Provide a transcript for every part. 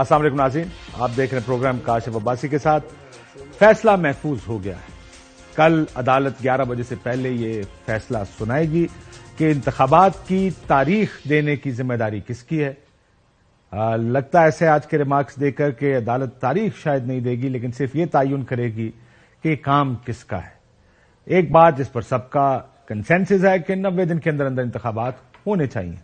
असल नाजीन आप देख रहे हैं प्रोग्राम काशिफ अब्बासी के साथ फैसला महफूज हो गया है कल अदालत 11 बजे से पहले ये फैसला सुनाएगी कि इंतबात की तारीख देने की जिम्मेदारी किसकी है आ, लगता है ऐसे आज के रिमार्क्स देकर के अदालत तारीख शायद नहीं देगी लेकिन सिर्फ ये तयन करेगी कि काम किसका है एक बात जिस पर सबका कंसेंसिस है कि नब्बे दिन के अंदर अंदर इंतबात होने चाहिए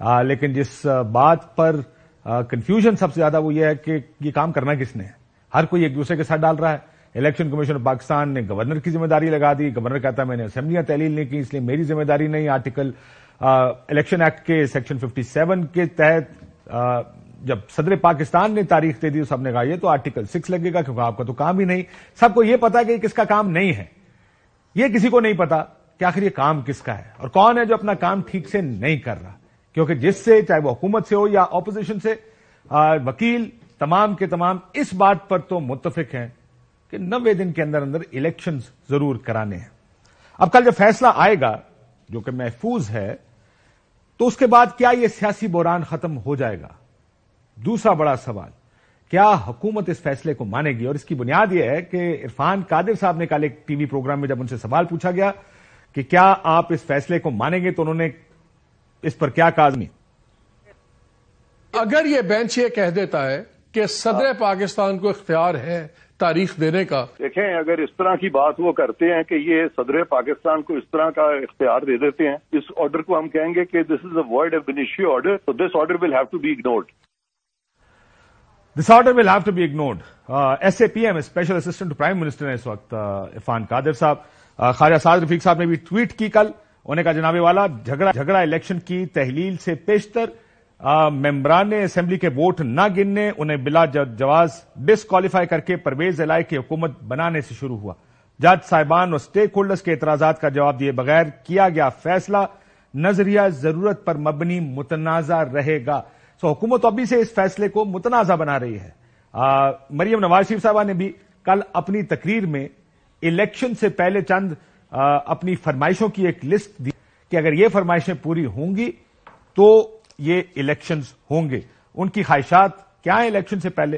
आ, लेकिन जिस बात पर कंफ्यूजन सबसे ज्यादा वो ये है कि ये काम करना किसने है हर कोई एक दूसरे के साथ डाल रहा है इलेक्शन कमीशन ऑफ पाकिस्तान ने गवर्नर की जिम्मेदारी लगा दी गवर्नर कहता है मैंने असेंबलियां तहलील नहीं की इसलिए मेरी जिम्मेदारी नहीं आर्टिकल इलेक्शन एक्ट के सेक्शन 57 के तहत जब सदर पाकिस्तान ने तारीख दे दी तो सबने कहा यह तो आर्टिकल सिक्स लगेगा क्योंकि आपका तो काम ही नहीं सबको यह पता है कि किसका काम नहीं है यह किसी को नहीं पता कि आखिर यह काम किसका है और कौन है जो अपना काम ठीक से नहीं कर रहा क्योंकि जिससे चाहे वो हुकूमत से हो या ऑपोजिशन से आ, वकील तमाम के तमाम इस बात पर तो मुतफिक हैं कि नब्बे दिन के अंदर अंदर इलेक्शन जरूर कराने हैं अब कल जब फैसला आएगा जो कि महफूज है तो उसके बाद क्या यह सियासी बहरान खत्म हो जाएगा दूसरा बड़ा सवाल क्या हुकूमत इस फैसले को मानेगी और इसकी बुनियाद यह है कि इरफान कादिर साहब ने कल एक टीवी प्रोग्राम में जब उनसे सवाल पूछा गया कि क्या आप इस फैसले को मानेंगे तो उन्होंने इस पर क्या काजमी अगर ये बेंच ये कह देता है कि सदर हाँ। पाकिस्तान को इख्तियार है तारीख देने का देखें अगर इस तरह की बात वो करते हैं कि ये सदर पाकिस्तान को इस तरह का इख्तियार दे देते हैं इस ऑर्डर को हम कहेंगे कि this is a word of order तो this order will have to be ignored this order will have to be ignored S A P M special assistant prime minister हैं इस वक्त uh, इरफान कादिर साहब uh, खारिया साद रफीक साहब ने भी ट्वीट की कल उन्होंने कहा जनाबे वाला झगड़ा झगड़ा इलेक्शन की तहलील से पेशतर मेम्बरान असेंबली के वोट न गिनने उन्हें बिला जवाज डिसक्वालीफाई करके परवेज एलाय की हुकूमत बनाने से शुरू हुआ जज साहिबान और स्टेक होल्डर्स के एतराजा का जवाब दिए बगैर किया गया फैसला नजरिया जरूरत पर मबनी मुतनाज़ा रहेगा सो हुकूमत तो अभी से इस फैसले को मुतनाज़ा बना रही है मरियम नवाज शरीफ साहबा ने भी कल अपनी तकरीर में इलेक्शन से पहले चंद अपनी फरमाइशों की एक लिस्ट दी कि अगर ये फरमाइशें पूरी होंगी तो ये इलेक्शंस होंगे उनकी ख्वाहिशात क्या है इलेक्शन से पहले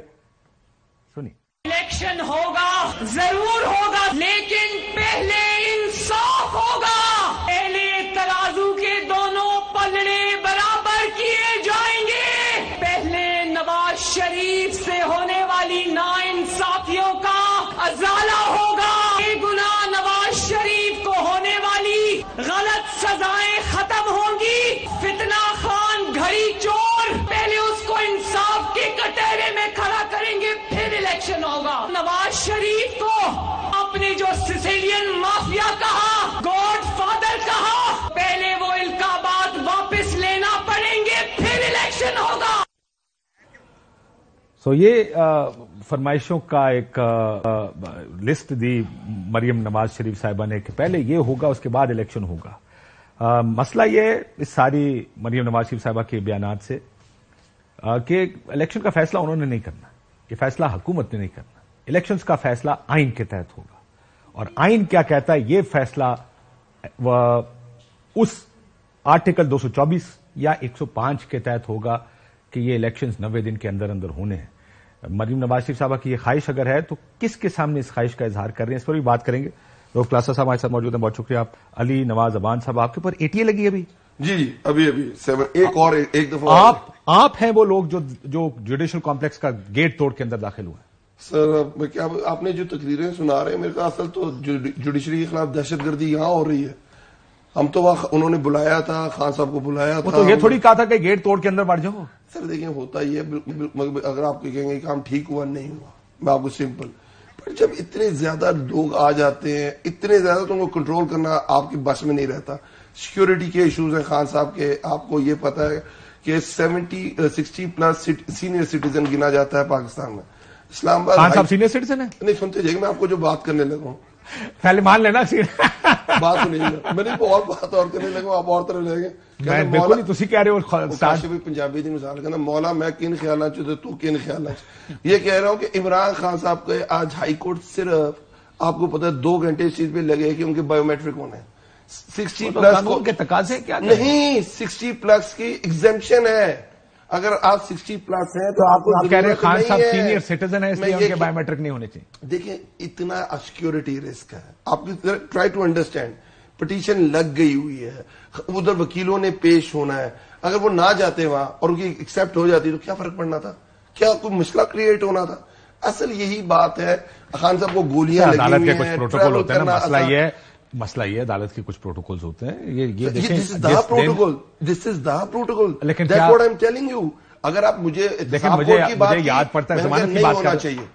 सुनिए इलेक्शन होगा जरूर होगा लेकिन माफिया कहा गॉड फादर कहा पहले वो इल्काबाद वापस लेना पड़ेंगे फिर इलेक्शन होगा सो so, ये फरमाइशों का एक आ, लिस्ट दी मरियम नवाज शरीफ साहिबा ने कि पहले ये होगा उसके बाद इलेक्शन होगा आ, मसला ये इस सारी मरियम नवाज शरीफ साहिबा के बयान से कि इलेक्शन का फैसला उन्होंने नहीं करना ये फैसला हुकूमत ने नहीं करना इलेक्शंस का फैसला आइन के तहत होगा और आइन क्या कहता है यह फैसला उस आर्टिकल 224 या 105 के तहत होगा कि ये इलेक्शंस नब्बे दिन के अंदर अंदर होने हैं मरीम नवाज शरीफ साहब की यह ख्वाहिश अगर है तो किसके सामने इस ख्वाहिश का इजहार कर रहे हैं इस पर भी बात करेंगे रोफ क्लासा साहब हमारे साथ मौजूद हैं बहुत शुक्रिया आप अली नवाज अबान साहब आपके ऊपर एटीए लगी अभी जी जी अभी अभी सेवन एक और एक दफा आप आप हैं वो लोग जो जो जुडिशियल कॉम्प्लेक्स का गेट तोड़ के अंदर दाखिल हुए सर क्या आपने जो तकरीरें सुना रहे हैं मेरे का असल तो जुडिशरी के खिलाफ दहशत गर्दी यहाँ हो रही है हम तो वहाँ उन्होंने बुलाया था खान साहब को बुलाया था तो ये थोड़ी कहा था कि गेट तोड़ के अंदर बढ़ जाओ सर देखिए होता ही है अगर आप कहेंगे काम ठीक हुआ नहीं हुआ मैं आपको सिंपल पर जब इतने ज्यादा लोग आ जाते हैं इतने ज्यादा तो उनको कंट्रोल करना आपके बस में नहीं रहता सिक्योरिटी के इश्यूज हैं खान साहब के आपको ये पता है कि seventy sixty plus senior citizen गिना जाता है पाकिस्तान में इस्लामाबाद खान साहब सीनियर सिटीजन है नहीं सुनते जाइए मैं आपको जो बात करने लगा पहले मान लेना बात सुनिएगा मैंने तो बात और करने लगा आप और तरह लेंगे बिल्कुल ਤੁਸੀਂ ਕਹਿ ਰਹੇ ਹੋ ਕਾਸ਼ ਵੀ ਪੰਜਾਬੀ ਦੀ ਮਿਸਾਲ ਕਹਿੰਦਾ ਮੌਲਾ ਮੈਂ ਕਿਨ ਖਿਆਲਾਂ ਚ ਤੇ सिर्फ आपको पता है दो घंटे इस चीज पे लगे कि उनके बायोमेट्रिक होने सिक्सटी प्लस के तकाजे क्या नहीं सिक्सटी प्लस की एग्जेपन है अगर आप सिक्सटी प्लस है तो, तो आपको आप कह रहे हैं तो खान साहब सीनियर सिटीजन है इसलिए उनके बायोमेट्रिक नहीं होने चाहिए देखिए इतना अस्क्योरिटी रिस्क है आप ट्राई टू अंडरस्टैंड पिटीशन लग गई हुई है उधर वकीलों ने पेश होना है अगर वो ना जाते वहां और उनकी एक्सेप्ट हो जाती तो क्या फर्क पड़ना था क्या कोई मुश्किल क्रिएट होना था असल यही बात है खान साहब को गोलियां अच्छा, लगी हुई हैं, होते है ना मसला ये मसला ये अदालत के कुछ प्रोटोकॉल्स होते हैं ये ये this is the protocol this is the protocol लेकिन that what I am telling you अगर आप मुझे देखिए मुझे, की बात याद पड़ता है जमानत की बात होना चाहिए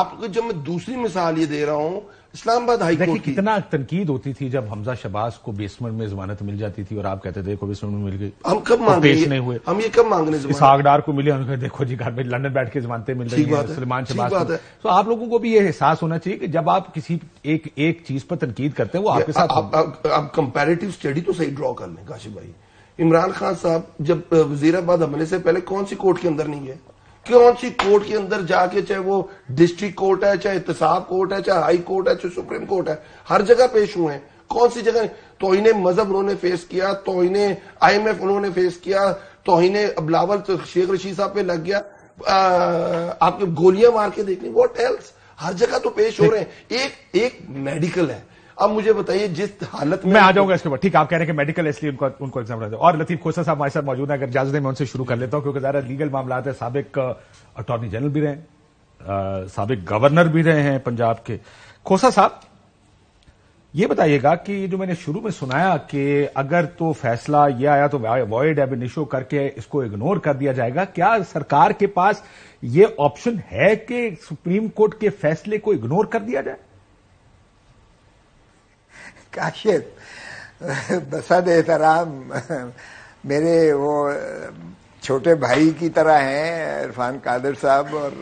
आपको जब मैं दूसरी मिसाल ये दे रहा हूं इस्लामाबाद हाई देखिए कितना तनकीद होती थी जब हमजा शबाज को बेसमेंट में जमानत मिल जाती थी और आप कहते थे देखो बेसमेंट में मिल गई हम कब मांगे नहीं हुए हम ये कब मांगने इस आगडार को मिले उन्होंने देखो जी घर में लंदन बैठ के जमानतें मिल रही है सलमान शबाज को तो आप लोगों को भी ये एहसास होना चाहिए कि जब आप किसी एक एक चीज पर तनकीद करते हैं वो आपके साथ आप कंपेरेटिव स्टडी तो सही ड्रॉ कर लें काशिफ भाई इमरान खान साहब जब वजीराबाद हमले से पहले कौन सी कोर्ट के अंदर नहीं है कौन सी कोर्ट के अंदर जाके चाहे वो डिस्ट्रिक्ट कोर्ट है चाहे इतसाब कोर्ट है चाहे हाई कोर्ट है चाहे सुप्रीम कोर्ट है हर जगह पेश हुए हैं कौन सी जगह तो इन्हें मजहब उन्होंने फेस किया तो इन्हें आई एम एफ उन्होंने फेस किया तो इन्हें अबलावल तो शेख रशीद साहब पे लग गया आपके गोलियां मार के देखनी वॉट एल्स हर जगह तो पेश हो रहे हैं एक एक मेडिकल है अब मुझे बताइए जिस हालत में मैं आ जाऊंगा इसके ऊपर ठीक आप कह रहे हैं कि मेडिकल इसलिए उनका उनको एग्जाम रहते और लतीफ खोसा साहब हमारे साथ मौजूद है अगर इजाजत मैं उनसे शुरू कर लेता हूं क्योंकि ज़रा लीगल मामला है सबक अटॉर्नी जनरल भी रहे सबक गवर्नर भी रहे हैं पंजाब के खोसा साहब ये बताइएगा कि जो मैंने शुरू में सुनाया कि अगर तो फैसला ये आया तो अवॉइड निशो करके इसको इग्नोर कर दिया जाएगा क्या सरकार के पास ये ऑप्शन है कि सुप्रीम कोर्ट के फैसले को इग्नोर कर दिया जाए काशियत बसद एहतराम मेरे वो छोटे भाई की तरह हैं इरफान कादिर साहब और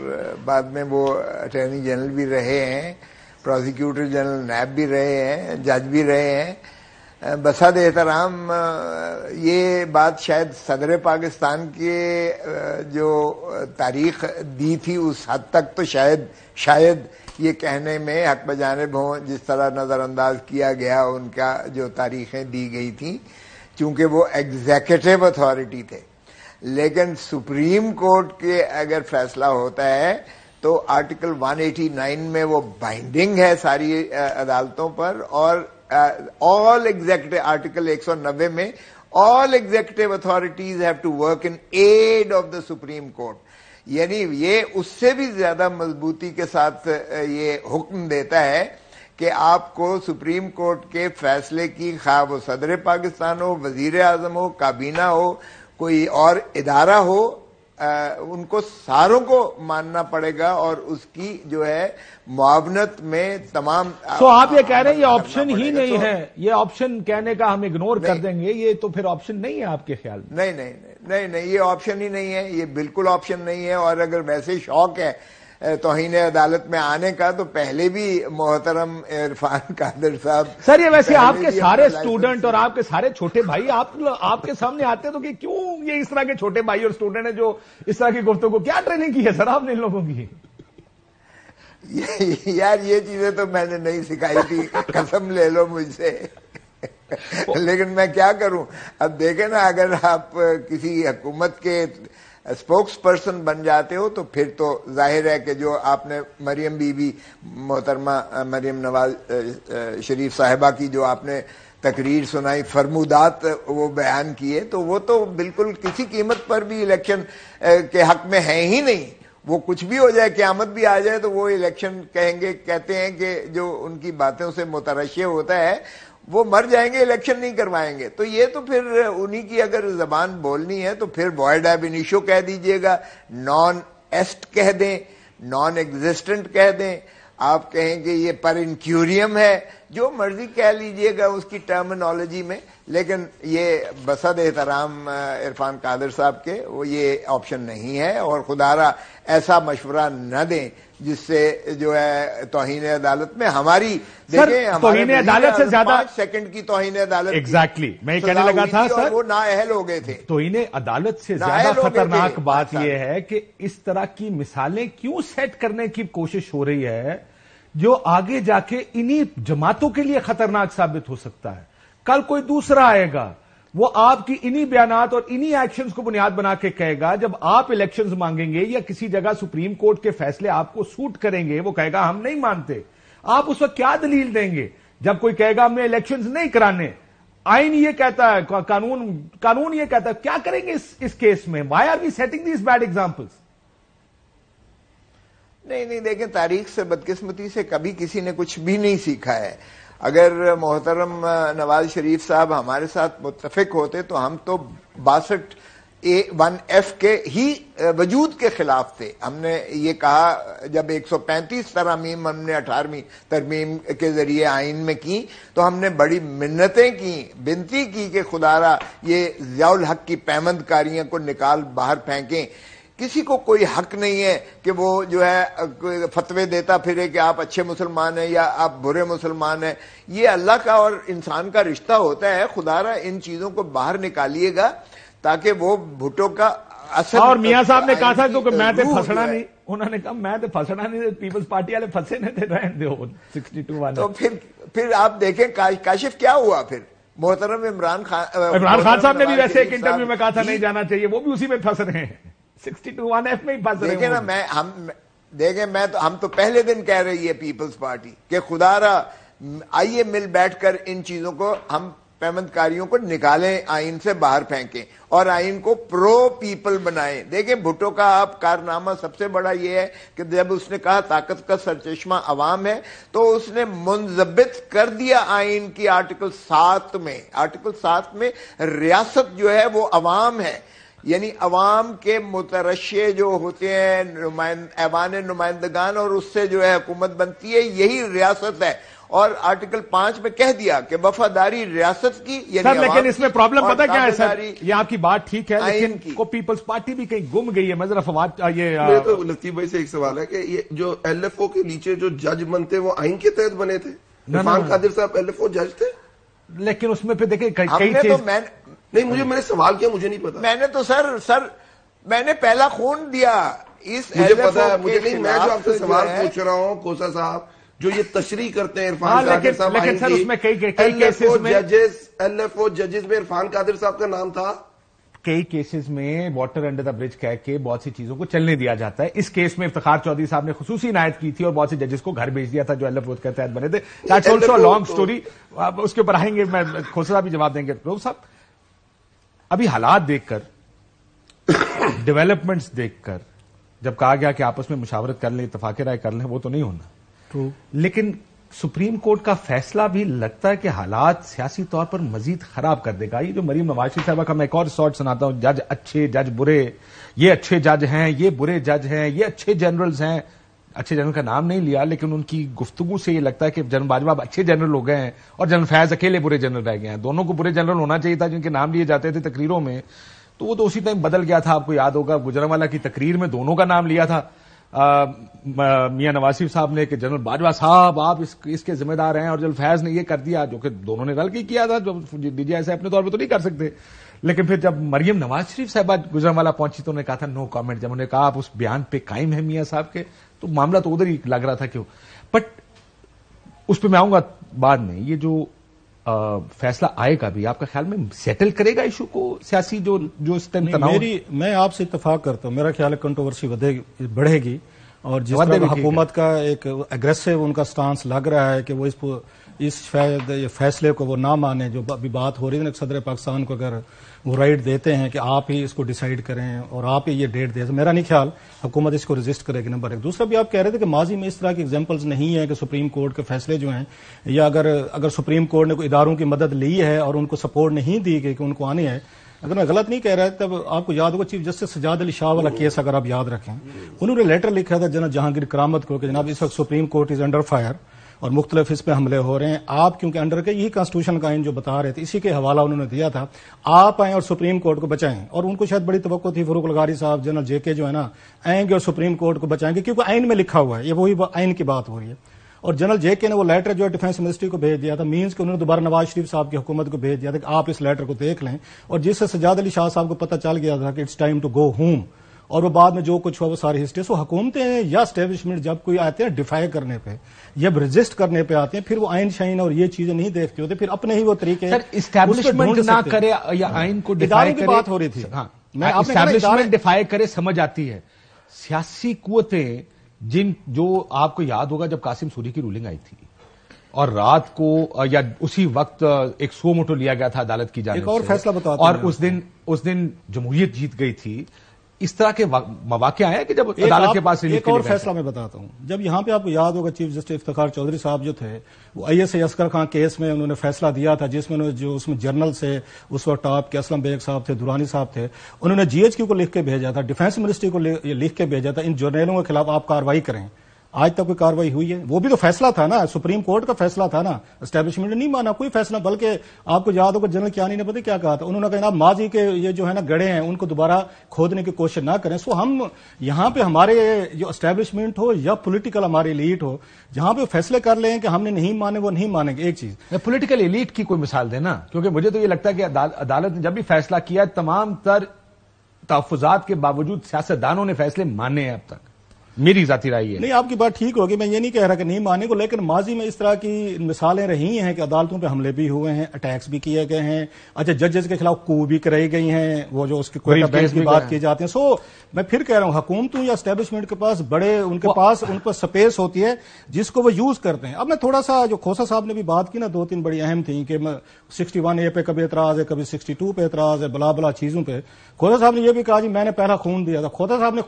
बाद में वो अटर्नी जनरल भी रहे हैं प्रोसिक्यूटर जनरल नैब भी रहे हैं जज भी रहे हैं बसद एहतराम ये बात शायद सदर पाकिस्तान के जो तारीख दी थी उस हद तक तो शायद शायद ये कहने में हक बजानब हों जिस तरह नज़रअंदाज किया गया उनका जो तारीखें दी गई थी चूंकि वो एग्जेक्यूटिव अथॉरिटी थे लेकिन सुप्रीम कोर्ट के अगर फैसला होता है तो आर्टिकल 189 में वो बाइंडिंग है सारी अदालतों पर और ऑल एग्जैक्टिव आर्टिकल 190 में all executive authorities have to work in aid of the supreme court यानी ये उससे भी ज्यादा मजबूती के साथ ये हुक्म देता है कि आपको सुप्रीम कोर्ट के फैसले की खा वो सदर पाकिस्तान हो वजीर आजम हो काबीना हो कोई और इदारा हो आ, उनको सारों को मानना पड़ेगा और उसकी जो है मुआवनत में तमाम तो so आप ये कह रहे हैं ये ऑप्शन ही नहीं तो, है ये ऑप्शन कहने का हम इग्नोर कर देंगे ये तो फिर ऑप्शन नहीं है आपके ख्याल में नहीं नहीं नहीं नहीं, नहीं ये ऑप्शन ही नहीं है ये बिल्कुल ऑप्शन नहीं है और अगर वैसे शौक है तोहन अदालत में आने का तो पहले भी मोहतरम इरफान कादिर साहब सर ये वैसे आपके सारे स्टूडेंट और आपके सारे छोटे भाई आप आपके सामने आते तो कि क्यों ये इस तरह के छोटे भाई और स्टूडेंट है जो इस तरह की गुफ्तों को क्या ट्रेनिंग की है सर आपने इन लोगों की यार ये चीजें तो मैंने नहीं सिखाई थी कसम ले लो मुझसे लेकिन मैं क्या करूं अब देखे ना अगर आप किसी हुकूमत के स्पोक्स पर्सन बन जाते हो तो फिर तो जाहिर है कि जो आपने मरियम बीबी मोहतरमा मरियम नवाज शरीफ साहिबा की जो आपने तकरीर सुनाई फरमूदात वो बयान किए तो वो तो बिल्कुल किसी कीमत पर भी इलेक्शन के हक में है ही नहीं वो कुछ भी हो जाए क्यामत भी आ जाए तो वो इलेक्शन कहेंगे कहते हैं कि जो उनकी बातों से मुतरशे होता है वो मर जाएंगे इलेक्शन नहीं करवाएंगे तो ये तो फिर उन्हीं की अगर जबान बोलनी है तो फिर बॉयड एब इनिशो कह दीजिएगा नॉन एस्ट कह दें नॉन एग्जिस्टेंट कह दें आप कहें कि ये पर इंक्यूरियम है जो मर्जी कह लीजिएगा उसकी टर्मिनोलॉजी में लेकिन ये बसद एहतराम इरफान कादिर साहब के वो ये ऑप्शन नहीं है और खुदारा ऐसा मशवरा न दें जिससे जो है तोहन अदालत में हमारी देखें अदालत से ज्यादा सेकंड की तोहन अदालत एग्जैक्टली exactly. मैं कहने लगा था सर वो नाअहल हो गए थे तोहन अदालत से ज्यादा खतरनाक बात अच्छा। यह है कि इस तरह की मिसालें क्यों सेट करने की कोशिश हो रही है जो आगे जाके इन्हीं जमातों के लिए खतरनाक साबित हो सकता है कल कोई दूसरा आएगा वो आपकी इन्हीं बयानात और इन्हीं एक्शन को बुनियाद बना के कहेगा जब आप इलेक्शन मांगेंगे या किसी जगह सुप्रीम कोर्ट के फैसले आपको सूट करेंगे वो कहेगा हम नहीं मानते आप उस वक्त क्या दलील देंगे जब कोई कहेगा हमें इलेक्शन नहीं कराने आइन ये कहता है कानून कानून ये कहता है क्या करेंगे इस, इस केस में why are we setting these bad examples नहीं नहीं देखें तारीख से बदकिस्मती से कभी किसी ने कुछ भी नहीं सीखा है अगर मोहतरम नवाज शरीफ साहब हमारे साथ मुतफिक होते तो हम तो बासठ ए वन एफ के ही वजूद के खिलाफ थे हमने ये कहा जब 135 तरामीम हमने अठारहवीं तरमीम के ज़रिए आइन में की तो हमने बड़ी मिन्नतें की बिनती की कि खुदारा ये ज़ियाल हक की पैमंदकारियों को निकाल बाहर फेंकें किसी को कोई हक नहीं है कि वो जो है फतवे देता फिरे कि आप अच्छे मुसलमान हैं या आप बुरे मुसलमान हैं ये अल्लाह का और इंसान का रिश्ता होता है खुदारा इन चीजों को बाहर निकालिएगा ताकि वो भुटो का असर हाँ, और मियाँ साहब ने कहा था क्योंकि तो मैं तो फंसना नहीं उन्होंने कहा मैं तो फंसना नहीं तो पीपल्स पार्टी वाले फंसे नहीं थे रहने दो सिक्सटी टू वाले तो फिर फिर आप देखें काशिफ क्या हुआ फिर मोहतरम इमरान खान इमरान खान साहब ने भी वैसे एक इंटरव्यू में कहा था नहीं जाना चाहिए वो भी उसी में फंस रहे हैं ना मैं हम देखे मैं तो हम तो पहले दिन कह रही है पीपल्स पार्टी के खुदारा आइए मिल बैठकर इन चीजों को हम पैमंदकारियों को निकालें आइन से बाहर फेंकें और आइन को प्रो पीपल बनाएं देखिए भुट्टो का आप कारनामा सबसे बड़ा यह है कि जब उसने कहा ताकत का सरचश्मा अवाम है तो उसने मुंजबित कर दिया आइन की आर्टिकल सात में आर्टिकल सात में रियासत जो है वो अवाम है यानी अवाम के मुतरशे जो होते हैं ऐवान नुमाइंदगान और उससे जो है हुकूमत बनती है यही रियासत है और आर्टिकल पांच में कह दिया कि वफादारी रियासत की सर लेकिन इसमें प्रॉब्लम पता क्या है सर ये आपकी बात ठीक है लेकिन को पीपल्स पार्टी भी कहीं गुम गई है मैं जरा फवाद ये तो लतीफ भाई से एक सवाल है कि ये जो एलएफओ के नीचे जो जज बनते वो आइन के तहत बने थे इरफान कादिर साहब एलएफओ जज थे लेकिन उसमें फिर देखिए कई चीज नहीं मुझे मैंने सवाल किया मुझे नहीं पता मैंने तो सर सर मैंने पहला खून दिया इस मुझे पता है मुझे नहीं मैं जो आपसे सवाल पूछ रहा हूँ कोसा साहब जो ये तशरी करते हैं इरफान हाँ, कादिर साहब लेकिन सर उसमें कई कई केसेस में जजेस एलएफओ जजेस में इरफान कादिर साहब का नाम था कई केसेस में वाटर अंडर द ब्रिज कह के बहुत सी चीजों को चलने दिया जाता है इस केस में इफ्तार चौधरी साहब ने खसूसी इनायत की थी और बहुत से जजेस को घर भेज दिया था जो एल एल्लफ के तहत बने थे दैट्स ऑल्सो लॉन्ग स्टोरी उसके ऊपर आएंगे मैं खोसा भी जवाब देंगे प्रोफ साहब अभी हालात देखकर डेवलपमेंट्स देखकर जब कहा गया कि आपस में मुशावरत कर लें इतफाक राय कर लें वो तो नहीं होना लेकिन सुप्रीम कोर्ट का फैसला भी लगता है कि हालात सियासी तौर पर मजीद खराब कर देगा ये जो मरीम नवाज साहबा का मैं एक और शॉर्ट सुनाता हूं जज अच्छे जज बुरे ये अच्छे जज हैं ये बुरे जज हैं ये अच्छे जनरल्स हैं अच्छे जनरल का नाम नहीं लिया लेकिन उनकी गुफ्तगु से ये लगता है कि जनरल बाजवा अच्छे जनरल हो गए हैं और जनरल फैज अकेले बुरे जनरल रह गए हैं दोनों को बुरे जनरल होना चाहिए था जिनके नाम लिए जाते थे तकरीरों में तो वो तो उसी टाइम बदल गया था आपको याद होगा गुजरावाला की तकरीर में दोनों का नाम लिया था मियाँ नवासिफ साहब ने कि जनरल बाजवा साहब आप इस, इसके जिम्मेदार हैं और जनरल फैज ने ये कर दिया जो कि दोनों ने रल के किया था जो डीजे ऐसे अपने तौर पर तो नहीं कर सकते लेकिन फिर जब मरियम नवाज शरीफ साहब गुजरावाला पहुंची तो उन्होंने कहा था नो कमेंट जब उन्होंने कहा आप उस बयान पे कायम है मियाँ साहब के तो मामला तो उधर ही लग रहा था क्यों बट उस पर मैं आऊंगा बाद में ये जो आ, फैसला आएगा भी आपका ख्याल में सेटल करेगा इशू को सियासी जो जो इस तनाव मेरी मैं आपसे इतफाक करता हूं मेरा ख्याल है कंट्रोवर्सी बढ़ेगी और जिस तरह हुकूमत का एक एग्रेसिव उनका स्टांस लग रहा है कि वो इस इस फैसले को वो ना माने जो अभी बात हो रही है ना सदर पाकिस्तान को अगर वो राइट देते हैं कि आप ही इसको डिसाइड करें और आप ही ये डेट दें तो मेरा नहीं ख्याल हुकूमत इसको रजिस्ट करेगी नंबर एक दूसरा भी आप कह रहे थे कि माजी में इस तरह के एग्जाम्पल्स नहीं है कि सुप्रीम कोर्ट के फैसले जो हैं या अगर अगर सुप्रीम कोर्ट ने कोई इदारों की मदद ली है और उनको सपोर्ट नहीं दी गई कि उनको आने है अगर मैं गलत नहीं कह रहा है तब आपको याद होगा चीफ जस्टिस सजाद अली शाह वाला केस अगर आप याद रखें उन्होंने लेटर लिखा था जना जहांगीर करामत को कि जनाब इस वक्त supreme court is under fire और मुख्तलिफ इस पर हमले हो रहे हैं आप क्योंकि अंडर के यही कॉन्स्टिट्यूशन का आइन जो बता रहे थे इसी के हवाला उन्होंने दिया था आप आए और सुप्रीम कोर्ट को बचाएं और उनको शायद बड़ी तो थी फरूक लगारी साहब जनरल जेके जो है ना आएंगे और सुप्रीम कोर्ट को बचाएंगे क्योंकि आइन में लिखा हुआ है ये वही आइन की बात हो रही है और जनरल जेके ने वो लेटर जो है डिफेंस मिनिस्ट्री को भेज दिया था मीन्स कि उन्होंने दोबारा नवाज शरीफ साहब की हुकूमत को भेज दिया था कि आप इस लेटर को देख लें और जिससे सजाद अली शाह साहब को पता चल गया था कि it's time to go home और वो बाद में जो कुछ हुआ वो सारी हिस्ट्री सो हुकूमतें या स्टेब्लिशमेंट जब कोई आते हैं डिफाई करने पे जब रजिस्ट करने पे आते हैं फिर वो आइन शाइन और ये चीजें नहीं देखते होते फिर अपने ही वो तरीके ना करे या हाँ। आइन को डिफाई की बात हो रही थी हाँ। मैं स्टेब्लिशमेंट डिफाई करे समझ आती है सियासी कुतें जिन जो आपको याद होगा जब कासिम सूरी की रूलिंग आई थी और रात को या उसी वक्त एक सो मोटो लिया गया था अदालत की जाने एक और फैसला बताओ और उस दिन उस दिन जमहूरियत जीत गई थी इस तरह के वाक्य आए कि जब अदालत के पास एक और फैसला मैं बताता हूं जब यहाँ पे आपको याद होगा चीफ जस्टिस इफ्तार चौधरी साहब जो थे वो आई एस एस्कर खां केस में उन्होंने फैसला दिया था जिसमें उन्होंने जो उसमें जनरल से उस वक्त आप के असलम बेग साहब थे दुरानी साहब थे उन्होंने जीएचक्यू को लिख के भेजा था डिफेंस मिनिस्ट्री को लिख के भेजा था इन जर्नलों के खिलाफ आप कार्रवाई करें आज तक कोई कार्रवाई हुई है वो भी तो फैसला था ना सुप्रीम कोर्ट का फैसला था ना एस्टेब्लिशमेंट ने नहीं माना कोई फैसला बल्कि आपको याद होगा जनरल क्या ने पता क्या कहा था उन्होंने कहा माजी के ये जो है ना गड़े हैं उनको दोबारा खोदने की कोशिश ना करें सो हम यहां पे हमारे जो एस्टेब्लिशमेंट हो या पोलिटिकल हमारी इलीट हो जहां पे फैसले कर लें कि हमने नहीं माने वो नहीं मानेंगे एक चीज पोलिटिकल इलीट की कोई मिसाल देना क्योंकि मुझे तो ये लगता है कि अदालत ने जब भी फैसला किया तमाम तर तहफात के बावजूद सियासतदानों ने फैसले माने हैं अब तक मेरी जाति राय है नहीं आपकी बात ठीक होगी मैं ये नहीं कह रहा कि नहीं माने को लेकिन माजी में इस तरह की मिसालें रही हैं कि अदालतों पर हमले भी हुए हैं अटैक्स भी किए गए हैं अच्छा जजेस के खिलाफ कू भी कराई गई हैं वो जो उसके बैंक की बात की जाते है सो मैं फिर कह रहा हूं हुकूमतों या स्टेब्लिशमेंट के पास बड़े उनके पास उन पर स्पेस होती है जिसको वो यूज करते हैं अब मैं थोड़ा सा जो खोसा साहब ने भी बात की ना दो तीन बड़ी अहम थी कि सिक्सटी वन ए पे कभी एतराज है कभी सिक्सटी टू पे एतराज है बला बला चीजों पर खोसा साहब ने यह भी कहा जी मैंने पहला खून दिया था खोसा साहब ने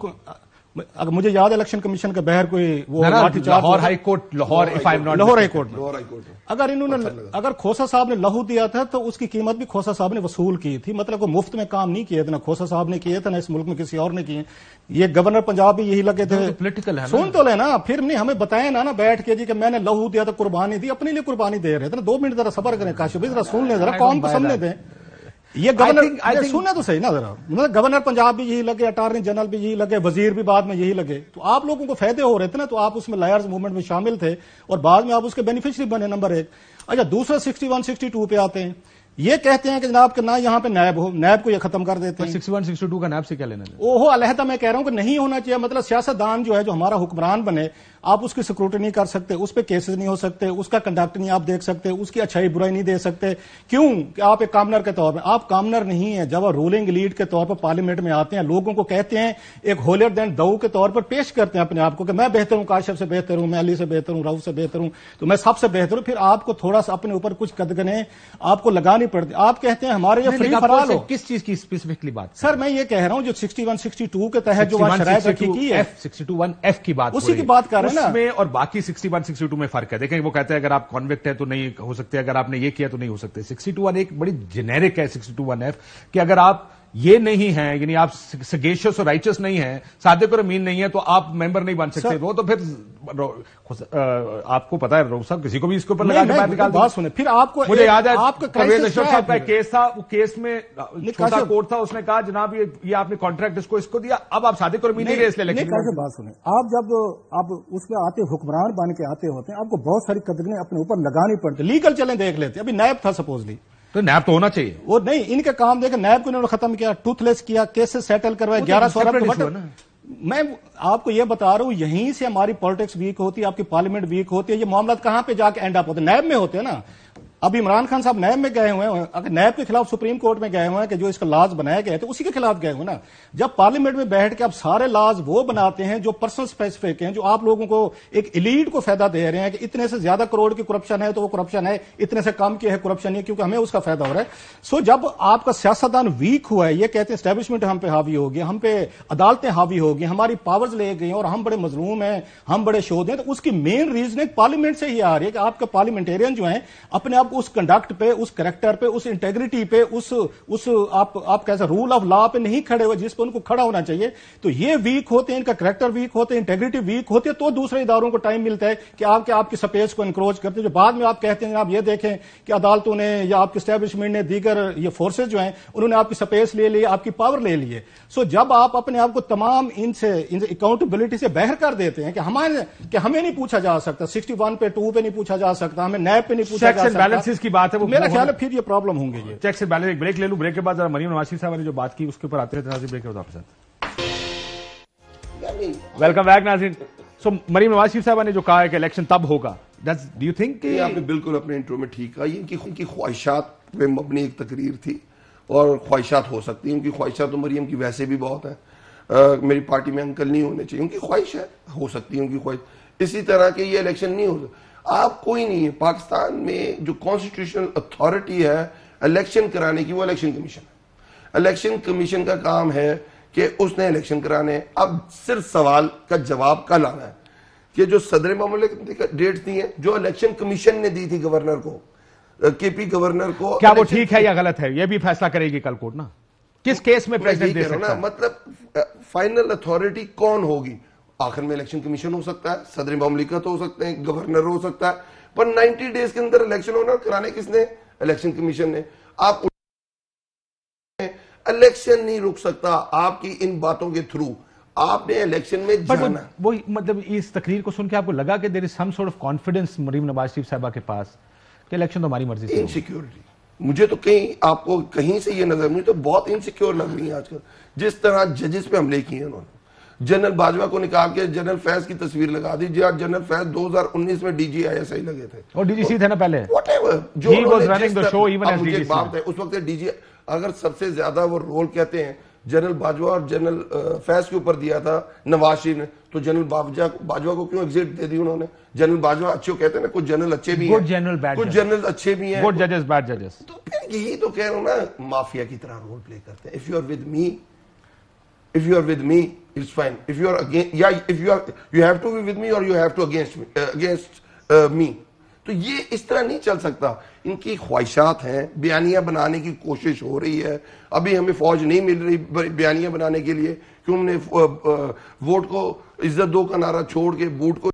अगर मुझे याद है इलेक्शन कमीशन के बहर कोई वो Lahore high court Lahore if I am not Lahore high court Lahore high court अगर इन्होंने अगर खोसा साहब ने लहू दिया था तो उसकी कीमत भी खोसा साहब ने वसूल की थी मतलब वो मुफ्त में काम नहीं किए थे ना खोसा साहब ने किए थे ना इस मुल्क में किसी और ने किए ये गवर्नर पंजाब भी यही लगे थे पोलिटिकल तो है सुन तो लेना फिर नहीं हमें बताए ना ना बैठ के जी कि मैंने लहू दिया था तो कुर्बानी दी अपने लिए कुर्बानी दे रहे थे ना दो मिनट जरा सबर करें काशिफ जरा सुन ले जरा कौन को समझने दें ये गवर्नर सुने तो सही ना जरा मतलब गवर्नर पंजाब भी यही लगे अटॉर्नी जनरल भी यही लगे वजीर भी बाद में यही लगे तो आप लोगों को फायदे हो रहे थे ना तो आप उसमें लायर्स मूवमेंट में शामिल थे और बाद में आप उसके बेनिफिशरी बने नंबर एक अच्छा दूसरा सिक्सटी वन सिक्सटी टू पे आते हैं ये कहते हैं कि जनाब के ना यहाँ पे नैब हो नैब को ये खत्म कर देते हैं सिक्सटी वन सिक्सटी टू का नैब से क्या लेना ओहो अलहदा मैं कह रहा हूँ कि नहीं होना चाहिए मतलब सियासतदान जो है जो हमारा हुक्मरान बने आप उसकी सिक्योरिटी नहीं कर सकते उस पर केसेस नहीं हो सकते उसका कंडक्ट नहीं आप देख सकते उसकी अच्छाई बुराई नहीं दे सकते क्यों कि आप एक कामनर के तौर पर आप कामनर नहीं है जब आप रूलिंग लीड के तौर पर पार्लियामेंट में आते हैं लोगों को कहते हैं एक होलियर दैन दऊ के तौर पर पेश करते हैं अपने आप को कि मैं बेहतर हूं काश्यप से बेहतर हूं मैं अली से बेहतर हूं राहू से बेहतर हूं तो मैं सबसे बेहतर हूं फिर आपको थोड़ा सा अपने ऊपर कुछ कदगने आपको लगानी पड़ती आप कहते हैं हमारे यहाँ फ्री फरार हो किस चीज की स्पेसिफिकली बात सर मैं ये कह रहा हूं जो सिक्सटी वन सिक्सटी टू के तहत जो शराय रखी है उसी की बात कर रहे हैं उसमें और बाकी 61 62 में फर्क है देखें वो कहते हैं अगर आप कॉन्विक्ट है तो नहीं हो सकते अगर आपने ये किया तो नहीं हो सकते टू वन एक बड़ी जेनेरिक है टू वन एफ कि अगर आप ये नहीं है यानी आप सगेशियस और राइचस नहीं है सादे पर अमीन नहीं है तो आप मेंबर नहीं बन सकते वो तो फिर आपको पता है साहब किसी को भी इसके ऊपर लगा के तो बात सुने फिर आपको मुझे याद है आपका साहब का केस था वो केस में छोटा कोर्ट था उसने कहा जनाब ये ये आपने कॉन्ट्रैक्ट इसको इसको दिया अब आप सादिक को अमीन नहीं रेस ले लेंगे बात सुने आप जब आप उसमें आते हुक्मरान बन के आते होते हैं आपको बहुत सारी कदरें अपने ऊपर लगानी पड़ती लीगल चले देख लेते अभी नैब था सपोजली तो नैब तो होना चाहिए वो नहीं इनका काम देखा नैब को इन्होंने खत्म किया टूथलेस किया केसेस सेटल करवाया ग्यारह सौ रुपए तो मतलब मैं आपको यह बता रहा हूं यहीं से हमारी पॉलिटिक्स वीक होती है आपकी पार्लियामेंट वीक होती है ये मामला कहां पे जाके एंड अप होते हैं नैब में होते हैं ना अब इमरान खान साहब नैब में गए हुए हैं अगर नैब के खिलाफ सुप्रीम कोर्ट में गए हुए हैं कि जो इसका लाज बनाया गया तो उसी के खिलाफ गए हुए ना जब पार्लियामेंट में बैठ के आप सारे लाज वो बनाते हैं जो पर्सनल स्पेसिफिक हैं जो आप लोगों को एक इलीड को फायदा दे रहे हैं कि इतने से ज्यादा करोड़ की करप्शन है तो वो करप्शन है इतने से कम की है करप्शन है क्योंकि हमें उसका फायदा हो रहा है सो जब आपका सियासतदान वीक हुआ है ये कहते हैं स्टैब्लिशमेंट हम पे हावी होगी हम पे अदालतें हावी होगी हमारी पावर्स ले गई और हम बड़े मजलूम हैं हम बड़े शोध हैं तो उसकी मेन रीजनिंग पार्लियामेंट से ही आ रही है कि आपके पार्लियामेंटेरियन जो है अपने आप उस कंडक्ट पे उस करेक्टर पे उस इंटेग्रिटी पे उस उस आप आप कैसे रूल ऑफ लॉ पे नहीं खड़े हुए जिस पे उनको खड़ा होना चाहिए तो ये वीक होते हैं इनका करेक्टर वीक होते हैं इंटेग्रिटी वीक होते हैं तो दूसरे इदारों को टाइम मिलता है कि आपके आपकी स्पेस को इंक्रोच करते हैं जो बाद में आप कहते हैं आप ये देखें कि अदालतों ने या आपके स्टैब्लिशमेंट ने दीगर ये फोर्सेज जो है उन्होंने आपकी स्पेस ले ली आपकी पावर ले लिए सो जब आप अपने आप को तमाम इनसे अकाउंटेबिलिटी से बहर कर देते हैं कि हमारे कि हमें नहीं पूछा जा सकता सिक्सटी वन पे टू पे नहीं पूछा जा सकता हमें नैब पे नहीं पूछा जा सकता क्लासेस की बात है वो मेरा ख्याल है फिर ये प्रॉब्लम होंगे ये चेक से बैलेंस एक ब्रेक ले लू ब्रेक के बाद जरा मरीम नवासी साहब ने जो बात की उसके ऊपर आते रहते ब्रेक के बाद आपके वेलकम बैक नाजिन सो मरीम नवाज शरीफ साहब ने जो कहा है कि इलेक्शन तब होगा डू यू थिंक आपने बिल्कुल अपने इंटरव्यू में ठीक कहा इनकी खुद की ख्वाहिशात पे मबनी एक तकरीर थी और ख्वाहिशात हो सकती हैं उनकी ख्वाहिशात तो मरीम की वैसे भी बहुत है आ, मेरी पार्टी में अंकल नहीं होने चाहिए उनकी ख्वाहिश है हो सकती है उनकी ख्वाहिश इसी तरह के ये इलेक्शन नहीं हो सकता आप कोई नहीं है पाकिस्तान में जो कॉन्स्टिट्यूशनल अथॉरिटी है इलेक्शन कराने की वो इलेक्शन कमीशन है इलेक्शन कमीशन का काम है कि उसने इलेक्शन कराने अब सिर्फ सवाल का जवाब कल आना है कि जो सदर मामले डेट दी है जो इलेक्शन कमीशन ने दी थी गवर्नर को केपी गवर्नर को क्या वो ठीक है या गलत है ये भी फैसला करेगी कल कोर्ट ना किस केस में प्रेसिडेंट दे सकता है मतलब फाइनल अथॉरिटी कौन होगी आखिर में इलेक्शन कमीशन हो सकता है सदर ममलिकत हो सकते हैं गवर्नर हो सकता है पर 90 डेज के अंदर इलेक्शन होना कराने किसने इलेक्शन कमीशन ने आप इलेक्शन नहीं रुक सकता आपकी इन बातों के थ्रू आपने इलेक्शन में जाना वो, वो मतलब इस तकरीर को सुनकर आपको लगा कि there is some sort of confidence Maryam Nawaz Sharif साहबा के पास कि इलेक्शन तो हमारी मर्जी इनसिक्योरिटी मुझे तो कहीं आपको कहीं से ये नजर मुझे तो बहुत इनसिक्योर लग रही है आजकल जिस तरह जजेस पे हमले किए उन्होंने जनरल बाजवा को निकाल के जनरल फैज की तस्वीर लगा दी जी हाँ, जनरल फैज 2019 में डीजीआईएसआई लगे थे और डीजीसी थे ना पहले जो मुझे बात है उस वक्त डीजी अगर सबसे ज्यादा वो रोल कहते हैं जनरल बाजवा और जनरल फैज के ऊपर दिया था नवाज शरीफ ने तो जनरल बाजवा बाजवा को क्यों एग्जिट दे दी उन्होंने जनरल बाजवा अच्छे हो कहते हैं ना कुछ जनरल अच्छे भी हैं जनरल कुछ जनरल अच्छे भी हैं गुड जजेस बैड जजेस तो फिर यही तो कह रहा हूं ना माफिया की तरह रोल प्ले करते हैं if you are with me if you are with me, it's fine. If you are again yeah if you are you have to be with me or you have to against me, uh, against uh, me. तो ये इस तरह नहीं चल सकता इनकी ख्वाहिशात हैं बयानियाँ बनाने की कोशिश हो रही है अभी हमें फौज नहीं मिल रही बयानियाँ बनाने के लिए कि हमने वोट को इज्जत दो का नारा छोड़ के वोट को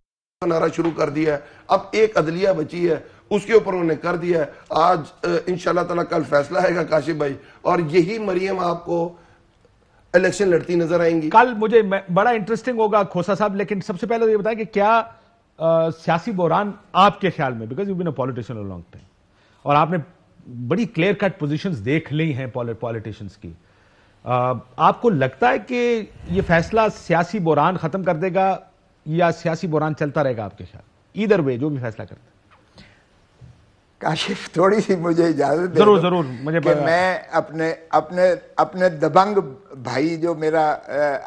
नारा शुरू कर दिया है अब एक अदलिया बची है उसके ऊपर उन्होंने कर दिया है आज इन ताला कल फैसला आएगा काशिफ भाई और यही मरियम आपको इलेक्शन लड़ती नजर आएंगी कल मुझे बड़ा इंटरेस्टिंग होगा खोसा साहब लेकिन सबसे पहले तो ये बताएं कि क्या सियासी बहरान आपके ख्याल में because you been a politician long time और आपने बड़ी क्लियर कट पोजीशंस देख ली हैं पॉलिटिशियंस की आ, आपको लगता है कि ये फैसला सियासी बहरान खत्म कर देगा या सियासी बहरान चलता रहेगा आपके ख्याल इधर वे जो भी फैसला करते हैं काशिफ थोड़ी सी मुझे इजाजत जरूर जरूर मुझे कि मैं अपने अपने अपने दबंग भाई जो मेरा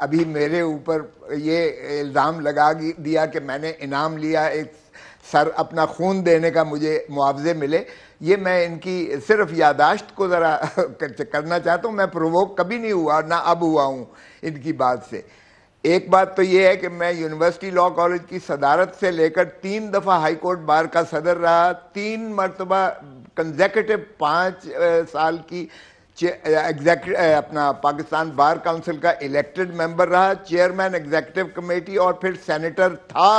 अभी मेरे ऊपर ये इल्ज़ाम लगा दिया कि मैंने इनाम लिया एक सर अपना खून देने का मुझे मुआवजे मिले ये मैं इनकी सिर्फ यादाश्त को ज़रा करना चाहता हूँ मैं प्रोवोक कभी नहीं हुआ ना अब हुआ हूँ इनकी बात से एक बात तो ये है कि मैं यूनिवर्सिटी लॉ कॉलेज की सदारत से लेकर तीन दफ़ा हाई कोर्ट बार का सदर रहा तीन मरतबा कंजेकटिव पाँच साल की एग्जैक्ट अपना पाकिस्तान बार काउंसिल का इलेक्टेड मेंबर रहा चेयरमैन एग्जैक्टिव कमेटी और फिर सेनेटर था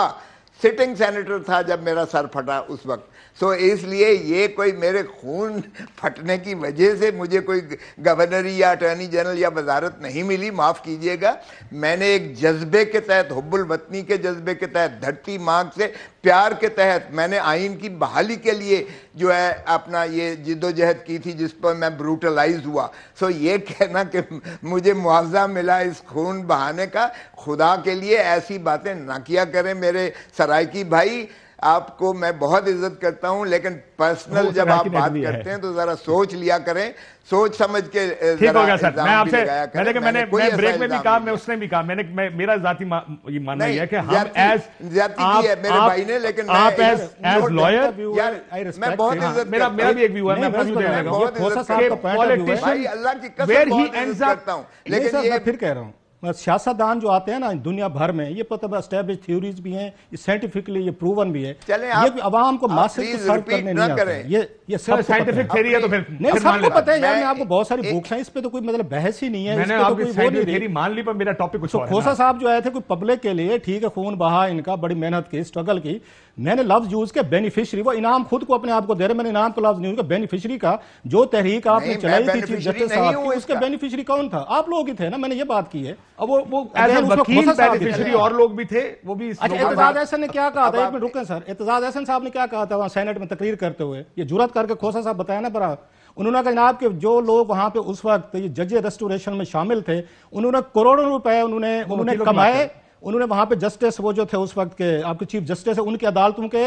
सिटिंग सेनेटर था जब मेरा सर फटा उस वक्त सो तो so, इसलिए ये कोई मेरे खून फटने की वजह से मुझे कोई गवर्नरी या अटर्नी जनरल या वजारत नहीं मिली माफ़ कीजिएगा मैंने एक जज्बे के तहत हब्बुल वतनी के जज्बे के तहत धरती मांग से प्यार के तहत मैंने आइन की बहाली के लिए जो है अपना ये जिदोजहद की थी जिस पर मैं ब्रूटलाइज हुआ सो तो so, ये कहना कि मुझे मुआवजा मिला इस खून बहाने का खुदा के लिए ऐसी बातें ना किया करें मेरे सरायकी भाई आपको मैं बहुत इज्जत करता हूं लेकिन पर्सनल तो जब आप बात करते हैं तो जरा सोच लिया करें सोच समझ के ठीक हो गया सर मैं आपसे मैंने कि मैंने मैं ब्रेक में भी कहा मैं उसने भी कहा मैंने मैं, मेरा जाति मा, ये मानना है कि हम एज आप है मेरे भाई ने लेकिन आप एज एज लॉयर मैं बहुत इज्जत हाँ। मेरा मेरा भी एक व्यू है मैं बहुत इज्जत तो करता हूं पॉलिटिशियन अल्लाह की कसम करता हूं लेकिन मैं फिर कह रहा हूं मतलब सियासतदान जो आते हैं ना दुनिया भर में ये पता स्टेब्लिश थ्योरीज भी हैं ये साइंटिफिकली ये प्रूवन भी है चले आप, ये आवाम को मास्टर को सर्व करने नहीं आते ये ये सब साइंटिफिक थ्योरी है तो फिर नहीं सबको पता है यार मैं आपको बहुत सारी बुक्स हैं इस पे तो कोई मतलब बहस ही नहीं है इस पे तो कोई वो नहीं थ्योरी मान ली पर मेरा टॉपिक कुछ तो और है खोसा साहब जो आए थे कोई पब्लिक के लिए ठीक है खून बहा इनका बड़ी मेहनत की स्ट्रगल की मैंने लफ्ज यूज के बेनिफिशरी वो इनाम खुद को अपने आप को दे रहे मैंने इनाम तो लफ्ज नहीं के बेनिफिशरी का जो तहरीक आपने चलाई थी चीफ जस्टिस साहब की उसके बेनिफिशरी कौन था आप लोग ही थे ना मैंने ये बात की है अब वो वो बेनिफिशरी और लोग भी थे वो भी अच्छा, एतजाज एहसन ने क्या कहा था एक मिनट रुके सर एतजाज एहसन साहब ने क्या कहा था वहाँ सेनेट में तकरीर करते हुए ये जरूरत करके खोसा साहब बताया ना बड़ा उन्होंने कहा जनाब के जो लोग वहां पे उस वक्त ये जज रेस्टोरेशन में शामिल थे उन्होंने करोड़ों रुपए उन्होंने उन्होंने कमाए उन्होंने वहां पे जस्टिस वो जो थे उस वक्त के आपके चीफ जस्टिस है उनकी अदालतों के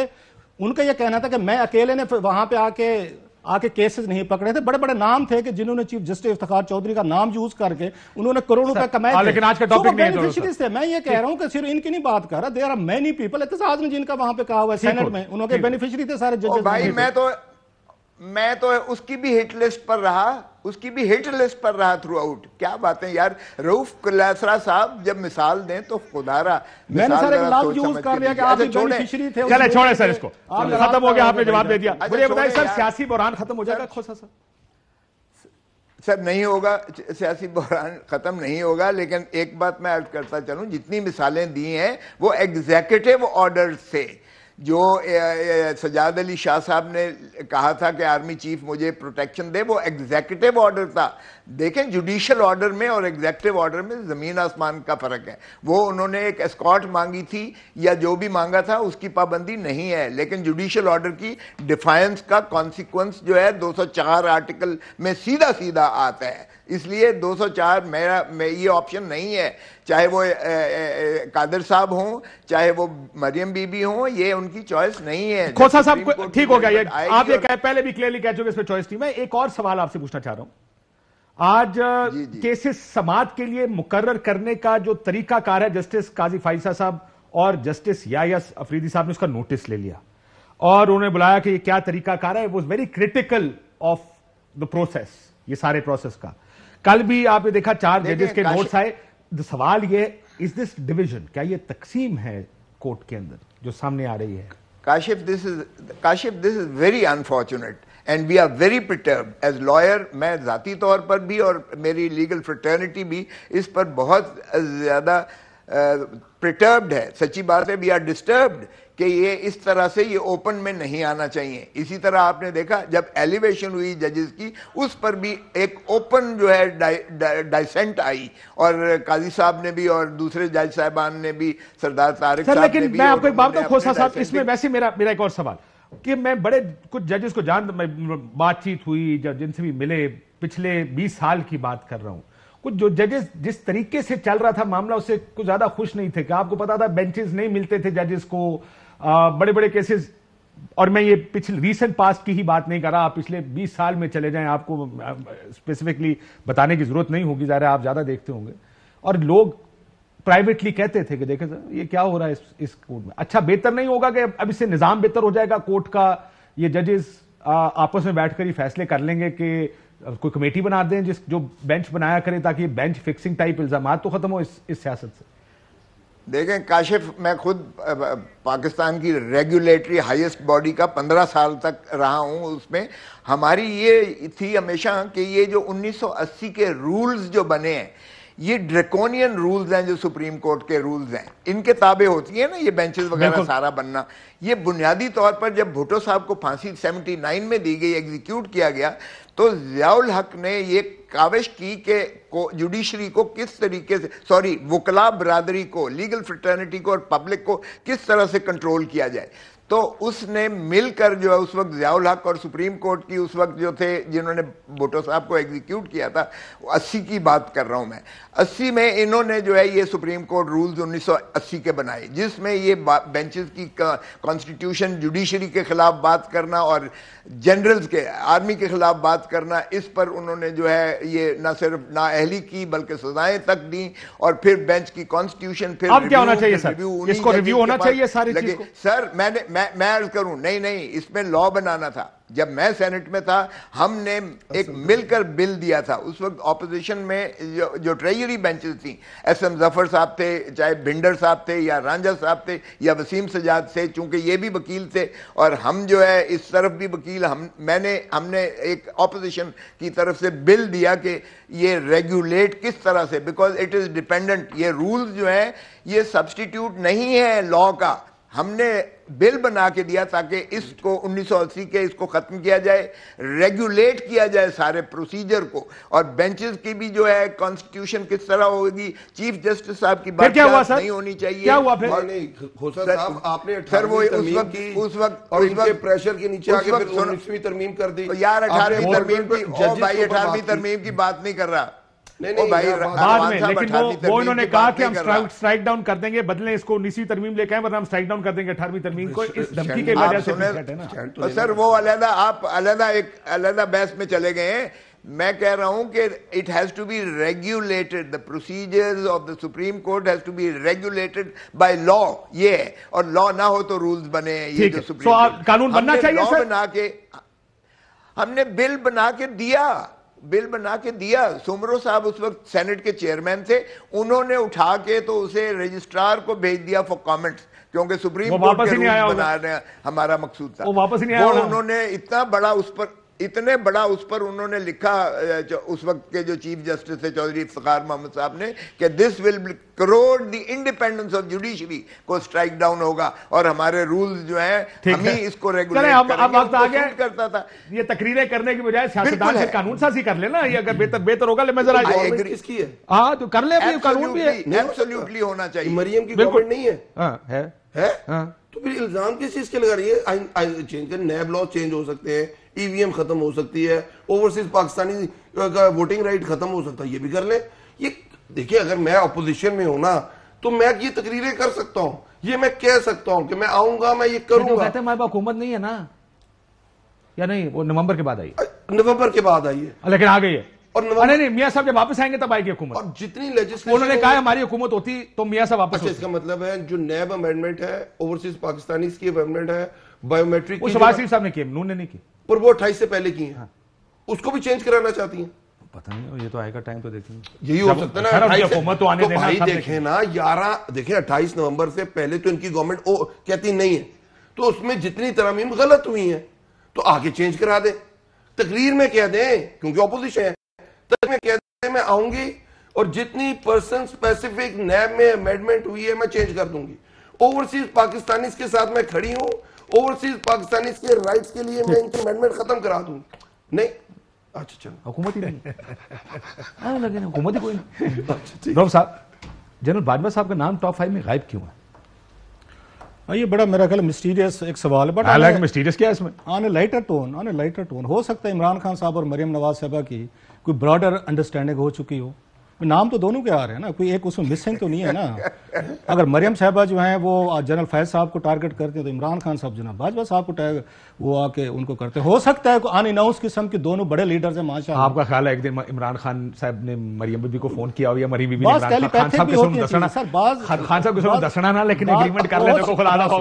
उनका ये कहना था कि मैं अकेले ने वहां पे आके आके केसेस नहीं पकड़े थे बड़े बड़े नाम थे कि जिन्होंने चीफ जस्टिस इफ्तार चौधरी का नाम यूज करके उन्होंने करोड़ों रुपए कमाए थे लेकिन आज का टॉपिक नहीं है थे मैं ये कह रहा हूं कि सिर्फ इनकी नहीं बात कर रहा देयर आर मेनी पीपल एहतजाज में जिनका वहां पे कहा हुआ है सेनेट में उन्होंने बेनिफिशियरी थे सारे जजेस भाई मैं तो मैं तो उसकी भी हिट लिस्ट पर रहा उसकी भी हिट लिस्ट पर रहा थ्रू आउट क्या बात है यार रऊफ कलासरा साहब जब मिसाल दें तो खुदारा मैंने सर एक लाफ यूज कर लिया कि आप अच्छा, छोड़े फिशरी थे चले छोड़े सर इसको खत्म हो गया आपने जवाब दे दिया मुझे अच्छा, बताइए सर सियासी बहरान खत्म हो जाएगा खोसा सर सर नहीं होगा सियासी बहरान ख़त्म नहीं होगा लेकिन एक बात मैं ऐड करता चलूं जितनी मिसालें दी हैं वो एग्जैक्टिव ऑर्डर से जो सजाद अली शाह साहब ने कहा था कि आर्मी चीफ मुझे प्रोटेक्शन दे वो एग्जैक्टिव ऑर्डर था देखें जुडिशल ऑर्डर में और एग्जेक्टिव ऑर्डर में ज़मीन आसमान का फ़र्क है वो उन्होंने एक एस्कॉट मांगी थी या जो भी मांगा था उसकी पाबंदी नहीं है लेकिन जुडिशल ऑर्डर की डिफाइंस का कॉन्सिक्वेंस जो है 204 आर्टिकल में सीधा सीधा आता है इसलिए 204 मेरा मैं ये ऑप्शन नहीं है चाहे वो ए, ए, कादर साहब हों चाहे वो मरियम बीबी हों ये उनकी चॉइस नहीं है खोसा साहब ठीक हो गया ये आप ये कह पहले भी क्लियरली कह चुके इसमें चॉइस थी मैं एक और सवाल आपसे पूछना चाह रहा हूं आज केसेस समाज के लिए मुकर्र करने का जो तरीका कार है जस्टिस काजी फाइसा साहब और जस्टिस यास अफरीदी साहब ने उसका नोटिस ले लिया और उन्होंने बुलाया कि ये क्या तरीका कार है वो very critical of the process ये सारे प्रोसेस का कल भी आपने देखा चार जजेस के नोट्स आए सवाल ये इज दिस डिविजन क्या ये तकसीम है कोर्ट के अंदर जो सामने आ रही है Kashif this is Kashif this is very unfortunate and we are very perturbed as lawyer मैं जाती तौर पर भी और मेरी लीगल फ्रटर्निटी भी इस पर बहुत ज्यादा प्रिटर्ब्ड है सच्ची बात है वी आर डिस्टर्ब्ड कि ये इस तरह से ये ओपन में नहीं आना चाहिए इसी तरह आपने देखा जब एलिवेशन हुई जजेस की उस पर भी एक ओपन जो है डाइसेंट डा, आई और काजी साहब ने भी और दूसरे जज साहबान ने भी सरदार तारिक सर, लेकिन ने भी मैं आपको एक बात तो साहब इसमें वैसे मेरा मेरा एक और सवाल कि मैं बड़े कुछ जजेस को जान बातचीत हुई जब जिनसे भी मिले पिछले बीस साल की बात कर रहा हूं कुछ जो जजेस जिस तरीके से चल रहा था मामला उससे कुछ ज्यादा खुश नहीं थे आपको पता था बेंचेस नहीं मिलते थे जजेस को बड़े बड़े केसेस और मैं ये पिछले रीसेंट पास्ट की ही बात नहीं कर रहा आप पिछले 20 साल में चले जाएं आपको स्पेसिफिकली बताने की जरूरत नहीं होगी जरा आप ज्यादा देखते होंगे और लोग प्राइवेटली कहते थे कि देखे सर ये क्या हो रहा है इस, इस कोर्ट में अच्छा बेहतर नहीं होगा कि अब इससे निजाम बेहतर हो जाएगा कोर्ट का ये जजेस आपस में बैठकर ही फैसले कर लेंगे कि कोई कमेटी बना दें जिस जो बेंच बनाया करें ताकि बेंच फिक्सिंग टाइप इल्जाम तो खत्म हो इस सियासत से देखें काशिफ मैं खुद पाकिस्तान की रेगुलेटरी हाईएस्ट बॉडी का पंद्रह साल तक रहा हूं उसमें हमारी ये थी हमेशा कि ये जो 1980 के रूल्स जो बने हैं ये ड्रेकोनियन रूल्स हैं जो सुप्रीम कोर्ट के रूल्स हैं इनके ताबे होती है ना ये बेंचेस वगैरह सारा बनना ये बुनियादी तौर पर जब भुट्टो साहब को फांसी 79 में दी गई एग्जीक्यूट किया गया तो जियाउल हक ने ये काविश की के को जुडिशरी को किस तरीके से सॉरी वकला बरदरी को लीगल फ्रटर्निटी को और पब्लिक को किस तरह से कंट्रोल किया जाए तो उसने मिलकर जो है उस वक्त जियाउल हक और सुप्रीम कोर्ट की उस वक्त जो थे जिन्होंने भुटो साहब को एग्जीक्यूट किया था अस्सी की बात कर रहा हूँ मैं अस्सी में इन्होंने जो है ये सुप्रीम कोर्ट रूल्स 1980 के बनाए जिसमें ये बेंचेस की कॉन्स्टिट्यूशन जुडिशरी के खिलाफ बात करना और जनरल्स के आर्मी के खिलाफ बात करना इस पर उन्होंने जो है ये ना सिर्फ ना अहली की बल्कि सजाएं तक दी और फिर बेंच की कॉन्स्टिट्यूशन फिर रिव्यू होना चाहिए सर मैंने मैं मैं अर्ज करूं नहीं नहीं इसमें लॉ बनाना था जब मैं सेनेट में था हमने एक मिलकर बिल दिया था उस वक्त ऑपोजिशन में जो, जो ट्रेजरी बेंचेस थी एस एम जफर साहब थे चाहे भिंडर साहब थे या रांझा साहब थे या वसीम सजाद थे चूंकि ये भी वकील थे और हम जो है इस तरफ भी वकील हम मैंने हमने एक ऑपोजिशन की तरफ से बिल दिया कि ये रेगुलेट किस तरह से बिकॉज इट इज़ डिपेंडेंट ये रूल जो है ये सब्सटीट्यूट नहीं है लॉ का हमने बिल बना के दिया ताकि इसको 1980 के इसको ख़त्म किया जाए रेगुलेट किया जाए सारे प्रोसीजर को और बेंचेस की भी जो है कॉन्स्टिट्यूशन किस तरह होगी चीफ जस्टिस साहब की बात क्या हुआ सर? नहीं होनी चाहिए क्या हुआ फिर? नहीं, आपने सर वो उस वक्त उस वक्त और उस वक्त प्रेशर के नीचे आके फिर 19वीं तरमीम कर दी यार अठारहवीं तरमीम की भाई अठारहवीं तरमीम की बात नहीं कर रहा नहीं, नहीं, बाद में लेकिन वो बदले इसको उन्नीसवीं तरमीम लेके आए वरना हम स्ट्राइक डाउन कर देंगे तरमीम को इस धमकी के तो वजह से तो तो सर वो अलहदा आप अलहदा एक अलहदा बहस में चले गए मैं कह रहा हूं कि it has to be regulated the procedures of the supreme court has to be regulated by law ये है और लॉ ना हो तो रूल्स बने ये जो सुप्रीम कानून बनना चाहिए सर बना के हमने बिल बना के दिया बिल बना के दिया सुमरो साहब उस वक्त सेनेट के चेयरमैन थे उन्होंने उठा के तो उसे रजिस्ट्रार को भेज दिया फॉर कमेंट्स क्योंकि सुप्रीम कोर्ट के रूल बना रहे हमारा मकसूद था वो वापस नहीं आया उन्होंने इतना बड़ा उस पर इतने बड़ा उस पर उन्होंने लिखा उस वक्त के जो चीफ जस्टिस थे चौधरी इफ्तार मोहम्मद साहब ने कि this will corrode the independence of judiciary को स्ट्राइक डाउन होगा और हमारे रूल जो है हम ही इसको रेगुलेट करता था ये तकरीरें करने की बजाय कानून साजी कर लेना ये अगर बेहतर बेहतर होगा मैं जरा इसकी है हां तो कर ले अभी कानून भी एब्सोल्युटली होना चाहिए मरियम की बिल्कुल नहीं है हाँ, हाँ। तो फिर इल्जाम किस चीज के लगा रही है चेंज नए लॉ चेंज हो सकते हैं ईवीएम खत्म हो सकती है ओवरसीज पाकिस्तानी का वोटिंग राइट खत्म हो सकता है ये भी कर ले ये देखिए अगर मैं अपोजिशन में हूं ना तो मैं ये तकरीरें कर सकता हूं ये मैं कह सकता हूं कि मैं आऊंगा मैं ये करूंगा तो हमारे पास हुकूमत नहीं है ना या नहीं वो नवंबर के बाद आई नवंबर के बाद आई है लेकिन आ गई है और नहीं नहीं मियाँ साहब जब वापस आएंगे तब आएगी हुकूमत और जितनी लेजिस्लेशन उन्होंने कहा हमारी हुकूमत होती तो मियाँ साहब वापस अच्छा, इसका मतलब है जो नैब अमेंडमेंट है ओवरसीज पाकिस्तानी की अमेंडमेंट है बायोमेट्रिक शबाज शरीफ साहब ने किया नून ने नहीं की पर वो अट्ठाईस से पहले की है हाँ। उसको भी चेंज कराना चाहती है पता नहीं ये तो आएगा टाइम तो देखेंगे यही हो सकता ना अट्ठाईस तो आने तो भाई देखे ना ग्यारह देखे अट्ठाईस नवंबर से पहले तो इनकी गवर्नमेंट ओ कहती नहीं है तो उसमें जितनी तरामीम गलत हुई है तो आगे चेंज करा दे तकरीर में कह दें क्योंकि ऑपोजिशन है तक में कह दें मैं आऊंगी और जितनी पर्सन स्पेसिफिक नैब में अमेंडमेंट हुई है मैं चेंज कर दूंगी ओवरसीज पाकिस्तानी के साथ मैं खड़ी हूं ओवरसीज पाकिस्तानी के राइट्स के लिए मैं इनकी अमेंडमेंट खत्म करा दूं नहीं अच्छा चलो हुकूमत ही नहीं लगे ना हुकूमत ही कोई नहीं रॉब अच्छा, साहब जनरल बाजवा साहब का नाम टॉप फाइव में गायब क्यों है हाँ, ये बड़ा मेरा ख्याल मिस्टीरियस एक सवाल बट हालांकि मिस्टीरियस क्या है इसमें on a lighter tone on a lighter tone हो सकता है इमरान खान साहब और मरियम नवाज साहबा की कोई ब्रॉडर अंडरस्टैंडिंग हो चुकी हो नाम तो दोनों के आ रहे हैं ना कोई एक उसमें मिसिंग तो नहीं है ना अगर मरियम साहबा जो हैं वो जनरल फैज साहब को टारगेट करते हैं तो इमरान खान साहब जनाब बाजवा साहब को टारगेट वो आके उनको करते हो सकता है अनअनाउंस किस्म के दोनों बड़े लीडर्स हैं माशा आपका ख्याल है एक दिन इमरान खान साहब ने मरियम बीबी को फोन किया हो या मरियम बीबी खान साहब साहब दसना ना लेकिन एग्रीमेंट कर लेते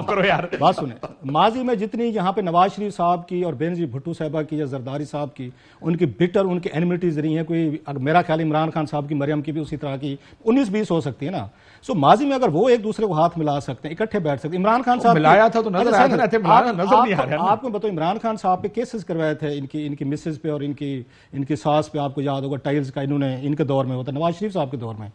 करो यार बात सुने माजी में जितनी यहाँ पे नवाज शरीफ साहब की और बेनजी भुट्टू साहबा की या जरदारी साहब की उनकी बिटर उनकी एनिमिटीज रही है कोई मेरा ख्याल इमरान खान साहब की मरियम की भी उसी तरह की उन्नीस बीस हो सकती है ना सो माजी में अगर वो एक दूसरे को हाथ मिला सकते हैं इकट्ठे बैठ सकते इमरान खान साहब मिलाया था तो नजर आया था नजर नहीं आ रहा आपको बताओ इमरान खान साहब पे केसेस करवाए थे इनकी इनकी मिसेज पे और इनकी इनकी सास पे आपको याद होगा टाइल्स का इन्होंने इनके दौर में होता नवाज शरीफ साहब के दौर में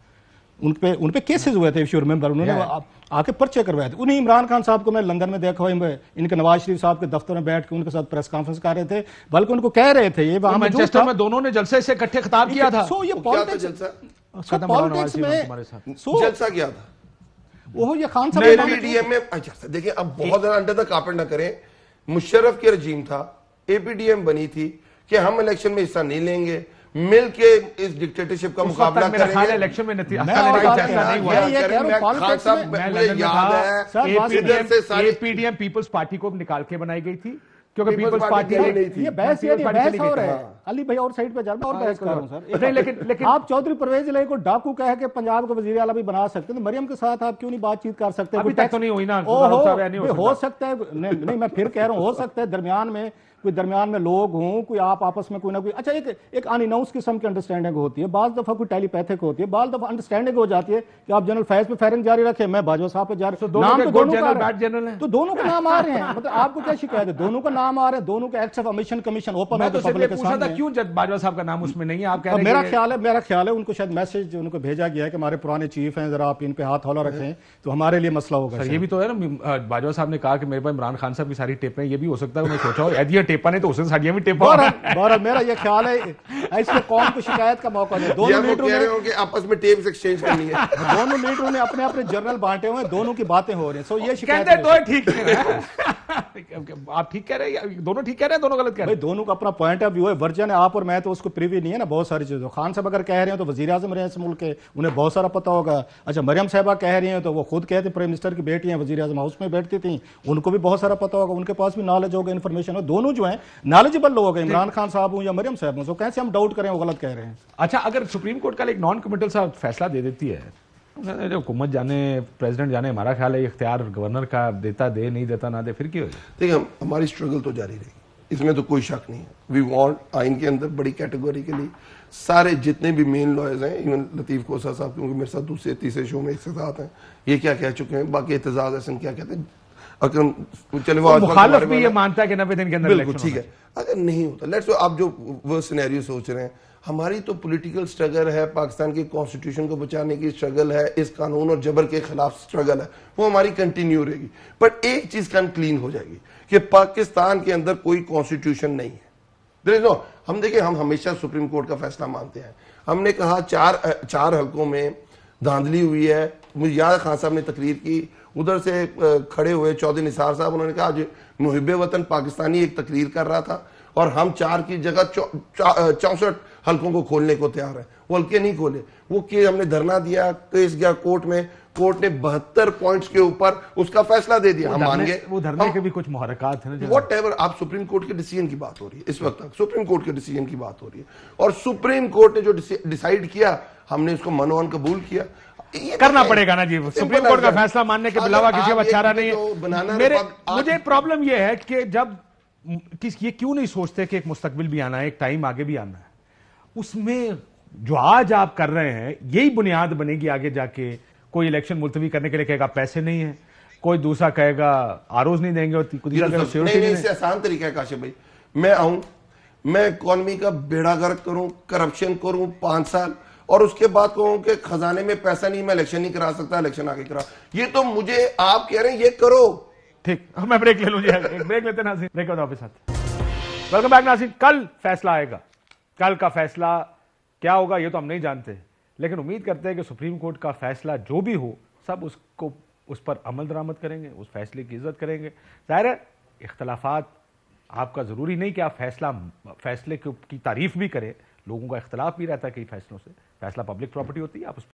उन पे उन पे केसेस हुए थे इफ यू रिमेंबर उन्होंने आके पर्चे करवाए थे उन्हीं इमरान खान साहब को मैं लंदन में देखा हुआ इनके नवाज शरीफ साहब के दफ्तर में बैठ के उनके साथ प्रेस कॉन्फ्रेंस कर रहे थे बल्कि उनको कह रहे थे ये तो मैनचेस्टर में दोनों ने जलसे से इकट्ठे खिताब किया था सो ये पॉलिटिक्स में जलसा किया था वो ये खान साहब एपीडीएम में अच्छा, देखिए अब बहुत ज्यादा अंडर द कारपेट ना करें मुशर्रफ की रजीम था एपीडीएम बनी थी कि हम इलेक्शन में हिस्सा नहीं लेंगे मिल के इस डिक्टेटरशिप का मुकाबला करेंगे इलेक्शन में नतीजा पीडीएम पीपल्स पार्टी को निकाल के बनाई गई थी क्योंकि पीपल्स पार्टी नहीं थी ये बहस ये बहस हो रहा है हाँ। अली भाई और साइड पे जा मैं और हाँ, बहस कर रहा हूं सर नहीं लेकिन लेकिन आप चौधरी परवेज लई को डाकू कह के पंजाब को वजीर आला भी बना सकते हैं तो मरियम के साथ आप क्यों नहीं बातचीत कर सकते अभी तक तो नहीं हुई ना हो सकता है नहीं मैं फिर कह रहा हूँ हो सकता है दरमियान में कोई दरमियान में लोग हों कोई आप आपस में कोई ना कोई अच्छा एक एक अनाउंस किस्म की अंडरस्टैंडिंग होती है बाज दफ़ा कोई टेलीपैथिक होती है बाज दफ़ा अंडरस्टैंडिंग हो जाती है कि आप जनरल फैज पे फायरिंग जारी रखें मैं बाजवा साहब पे जा रहा so, नाम तो दोनों तो का तो दोनों का नाम आ रहे हैं मतलब आपको क्या शिकायत है दोनों का नाम आ रहे हैं दोनों के act of omission commission open है तो तो क्यों बाजवा साहब का नाम उसमें नहीं है आप मेरा ख्याल है मेरा ख्याल है उनको शायद मैसेज उनको भेजा गया है कि हमारे पुराने चीफ हैं जरा आप इन पे हाथ हौला रखें तो हमारे लिए मसला होगा ये भी तो है ना बाजवा साहब ने कहा कि मेरे पास इमरान खान साहब की सारी टिप है ये भी हो सकता है मैं सोचा हो टेपा ने तो उसने साड़ियां भी टेपा बहरहाल मेरा ये ख्याल है इसमें कौन को शिकायत का मौका दे दोनों लीडरों ने आपस में टेप्स एक्सचेंज करनी है दोनों लीडरों ने अपने अपने जर्नल बांटे हुए दोनों की बातें हो रही है सो ये शिकायत दो ठीक आप ठीक कह रहे हैं दोनों ठीक कह रहे हैं दोनों गलत कह रहे हैं दोनों का अपना पॉइंट ऑफ व्यू है वर्जन है आप और मैं तो उसको प्रीवी नहीं है ना बहुत सारी चीज़ों खान साहब अगर कह रहे हैं तो वजी आजम रहे इस मुल्क के उन्हें बहुत सारा पता होगा अच्छा मरियम साहबा कह रही हैं तो वो खुद कहते प्राइम मिनिस्टर की बेटी हैं वजी आजम हाउस में बैठती थी उनको भी बहुत सारा पता होगा उनके पास भी नॉलेज होगा इन्फॉर्मेशन हो दोनों जो जो है नॉलेजेबल लोग हैं इमरान खान साहब हूँ या मरियम साहब हूँ तो कैसे हम डाउट करें वो गलत कह रहे हैं अच्छा अगर सुप्रीम कोर्ट का एक नॉन कमिटल सा फैसला दे देती है जो हुकूमत जाने प्रेसिडेंट जाने हमारा ख्याल है इख्तियार गवर्नर का देता दे नहीं देता ना दे फिर क्यों देखिए हम हमारी स्ट्रगल तो जारी रही इसमें तो कोई शक नहीं है वी वॉन्ट आइन के अंदर बड़ी कैटेगरी के लिए सारे जितने भी मेन लॉयर्स हैं इवन लतीफ़ कोसा साहब क्योंकि मेरे साथ दूसरे तीसरे शो में एक साथ हैं ये क्या कह चुके हैं बाकी एतजाज़ हसन क्या कहते हैं अगर चले वो मुखालफ भी ये मानता है कि नब्बे दिन के अंदर बिल्कुल ठीक है अगर नहीं होता लेट्स आप जो वो सिनेरियो सोच रहे हैं हमारी तो पॉलिटिकल स्ट्रगल है पाकिस्तान के कॉन्स्टिट्यूशन को बचाने की स्ट्रगल है इस कानून और जबर के खिलाफ स्ट्रगल है वो हमारी कंटिन्यू रहेगी बट एक चीज कन क्लीन हो जाएगी कि पाकिस्तान के अंदर कोई कॉन्स्टिट्यूशन नहीं है इज नो हम देखिए हम हमेशा सुप्रीम कोर्ट का फैसला मानते हैं हमने कहा चार चार हलकों में धांधली हुई है मुझे याद खान साहब ने तकरीर की उधर से खड़े हुए चौधरी निसार साहब उन्होंने कहा आज मुहिब वतन पाकिस्तानी एक तकरीर कर रहा था और हम चार की जगह चौंसठ हल्कों को खोलने को तैयार है वो हल्के नहीं खोले वो कि हमने धरना दिया केस गया कोर्ट में कोर्ट ने बहत्तर पॉइंट्स के ऊपर उसका फैसला दे दिया हम मानेंगे वो धरने के भी कुछ मुहरकत ना वट एवर आप सुप्रीम कोर्ट के डिसीजन की बात हो रही है इस वक्त तक सुप्रीम कोर्ट के डिसीजन की बात हो रही है और सुप्रीम कोर्ट ने जो डिसाइड किया हमने उसको मनोहन कबूल किया करना पड़ेगा ना जी सुप्रीम कोर्ट का फैसला मानने के अलावा किसी का अच्छा चारा नहीं है मेरे मुझे प्रॉब्लम यह है कि जब किस ये क्यों नहीं सोचते कि एक मुस्तकबिल भी आना है एक टाइम आगे भी आना है उसमें जो आज आप कर रहे हैं यही बुनियाद बनेगी आगे जाके कोई इलेक्शन मुलतवी करने के लिए कहेगा पैसे नहीं है कोई दूसरा कहेगा आरोज नहीं देंगे और तो आसान तरीका है काशिप भाई मैं आऊं मैं इकोनॉमी का बेड़ा गर्क करूं करप्शन करूं पांच साल और उसके बाद कहो कि खजाने में पैसा नहीं मैं इलेक्शन नहीं करा सकता इलेक्शन आगे करा ये तो मुझे आप कह रहे हैं ये करो ठीक मैं ब्रेक ले लूँ हाँ ब्रेक लेते नासिर ब्रेक वापस साथ वेलकम बैक नासिर कल फैसला आएगा कल का फैसला क्या होगा ये तो हम नहीं जानते लेकिन उम्मीद करते हैं कि सुप्रीम कोर्ट का फैसला जो भी हो सब उसको उस पर अमल दरामद करेंगे उस फैसले की इज्जत करेंगे ज़ाहिर है इख्तलाफात आपका ज़रूरी नहीं कि आप फैसला फैसले की तारीफ भी करें लोगों का इख्तलाफ भी रहता है कई फैसलों से फैसला पब्लिक प्रॉपर्टी होती है आप उस